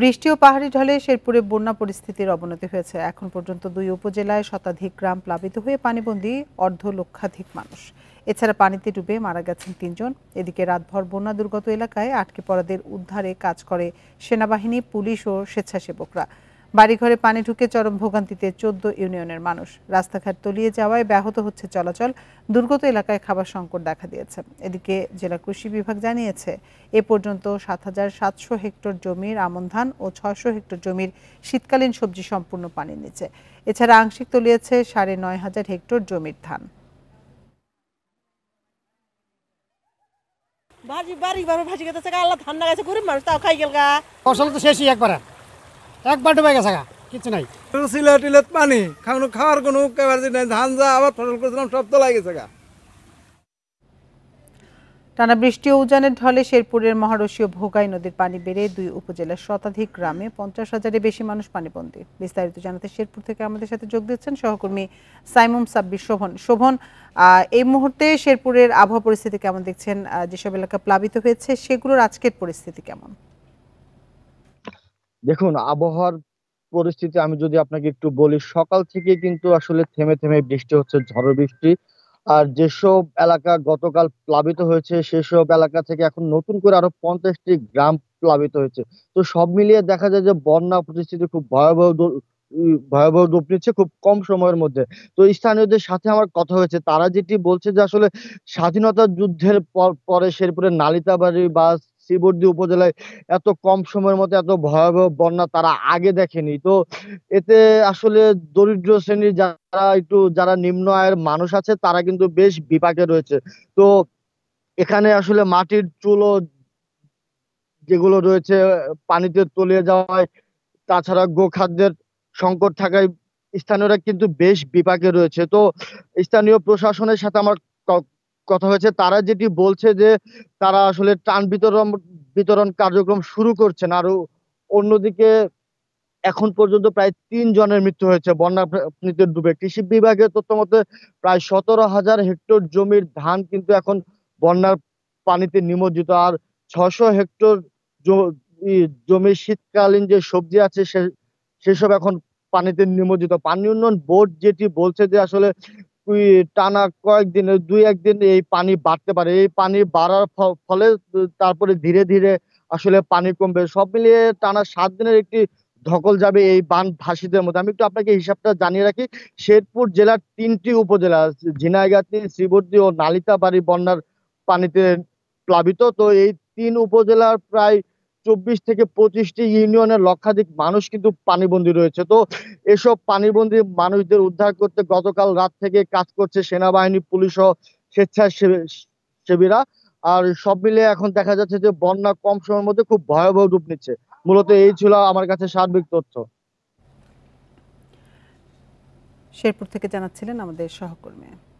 বৃষ্টি ও পাহাড়ি ঢলে শেরপুরে বন্যা পরিস্থিতির অবনতি হয়েছে এখন পর্যন্ত দুই উপজেলায় শতাধিক গ্রাম প্লাবিত হয়ে পানিবন্দী অর্ধ লক্ষাধিক মানুষ এছাড়া পানিতে ডুবে মারা গেছেন তিনজন এদিকে রাতভর বন্যা দুর্গত এলাকায় আটকে পড়াদের উদ্ধারে কাজ করে সেনাবাহিনী পুলিশ ও স্বেচ্ছাসেবকরা বাড়িঘরে পানি ঢুকে চরম ভোগান্তিতে চোদ্দ ইউনিয়নের মানুষ রাস্তাঘাট তলিয়ে যাওয়ায় ব্যাহত হচ্ছে চলাচল দুর্গত এলাকায় খাবার সংকট দেখা দিয়েছে এদিকে জেলা কৃষি বিভাগ জানিয়েছে এ পর্যন্ত সাত হাজার সাতশো হেক্টর জমির আমন ধান ও ছয়শো হেক্টর জমির শীতকালীন সবজি সম্পূর্ণ পানির নিচে এছাড়া আংশিক তলিয়েছে সাড়ে নয় হাজার হেক্টর জমির ধান বাড়ি বাড়ি ভাসি গেছে আল্লাহ ধান গেছে গরিব মানুষ তাও খাই গেল ফসল তো শেষই একবার কিছু নাই সিলেট টিলেট পানি খাওয়ানো খাওয়ার কোনো নাই ধান যা আবার ফসল করেছিলাম সব তো টানা বৃষ্টি ও উজানের ঢলে শেরপুরের মহারসীয় ভোগাই নদীর পানি বেড়ে দুই উপজেলার শতাধিক গ্রামে পঞ্চাশ হাজারের বেশি মানুষ পানিবন্দী বিস্তারিত জানাতে শেরপুর থেকে আমাদের সাথে যোগ দিচ্ছেন সহকর্মী সাইমুম সাব্বির শোভন শোভন এই মুহূর্তে শেরপুরের আবহাওয়া পরিস্থিতি কেমন দেখছেন যেসব এলাকা প্লাবিত হয়েছে সেগুলোর আজকের পরিস্থিতি কেমন দেখুন আবহাওয়ার পরিস্থিতি আমি যদি আপনাকে একটু বলি সকাল থেকে কিন্তু আসলে থেমে থেমে বৃষ্টি হচ্ছে ঝড় বৃষ্টি আর যেসব এলাকা গতকাল প্লাবিত হয়েছে সেসব এলাকা থেকে এখন নতুন করে আরো পঞ্চাশটি গ্রাম প্লাবিত হয়েছে তো সব মিলিয়ে দেখা যায় যে বন্যা পরিস্থিতি খুব ভয়াবহ ভয়াবহ রূপ নিচ্ছে খুব কম সময়ের মধ্যে তো স্থানীয়দের সাথে আমার কথা হয়েছে তারা যেটি বলছে যে আসলে স্বাধীনতা যুদ্ধের পরে শেরপুরের নালিতাবাড়ি বাস শ্রীবর্দী উপজেলায় এত কম সময়ের মধ্যে এত ভয়াবহ বন্যা তারা আগে দেখেনি তো এতে আসলে দরিদ্র শ্রেণীর যারা একটু যারা নিম্ন আয়ের মানুষ আছে তারা কিন্তু বেশ বিপাকে রয়েছে তো এখানে আসলে মাটির চুলো যেগুলো রয়েছে পানিতে তলিয়ে যাওয়ায় তাছাড়া গোখাদ্যের সংকট থাকায় স্থানীয়রা কিন্তু বেশ বিপাকে রয়েছে তো স্থানীয় প্রশাসনের সাথে আমার কথা হয়েছে তারা যেটি বলছে যে তারা আসলে ত্রাণ বিতরণ বিতরণ কার্যক্রম শুরু করছেন আরো অন্যদিকে এখন পর্যন্ত প্রায় তিন জনের মৃত্যু হয়েছে বন্যা পানিতে ডুবে কৃষি বিভাগের তথ্য মতে প্রায় সতেরো হাজার হেক্টর জমির ধান কিন্তু এখন বন্যার পানিতে নিমজ্জিত আর ছশো হেক্টর জমির শীতকালীন যে সবজি আছে সে সেসব এখন পানিতে নিমজ্জিত পানি উন্নয়ন বোর্ড যেটি বলছে যে আসলে টানা কয়েকদিন দুই একদিন এই পানি বাড়তে পারে এই পানি বাড়ার ফলে তারপরে ধীরে ধীরে আসলে পানি কমবে সব মিলিয়ে টানা সাত দিনের একটি ধকল যাবে এই বান ভাসীদের মধ্যে আমি একটু আপনাকে হিসাবটা জানিয়ে রাখি শেরপুর জেলার তিনটি উপজেলা ঝিনাইগাতি শ্রীবর্দি ও নালিতাবাড়ি বন্যার পানিতে প্লাবিত তো এই তিন উপজেলার প্রায় চব্বিশ থেকে পঁচিশটি ইউনিয়নের লক্ষাধিক মানুষ কিন্তু পানিবন্দী রয়েছে তো এসব পানিবন্দী মানুষদের উদ্ধার করতে গতকাল রাত থেকে কাজ করছে সেনাবাহিনী পুলিশ ও স্বেচ্ছাসেবীরা আর সব মিলে এখন দেখা যাচ্ছে যে বন্যা কম সময়ের মধ্যে খুব ভয়াবহ রূপ নিচ্ছে মূলত এই ছিল আমার কাছে সার্বিক তথ্য শেরপুর থেকে জানাচ্ছিলেন আমাদের সহকর্মী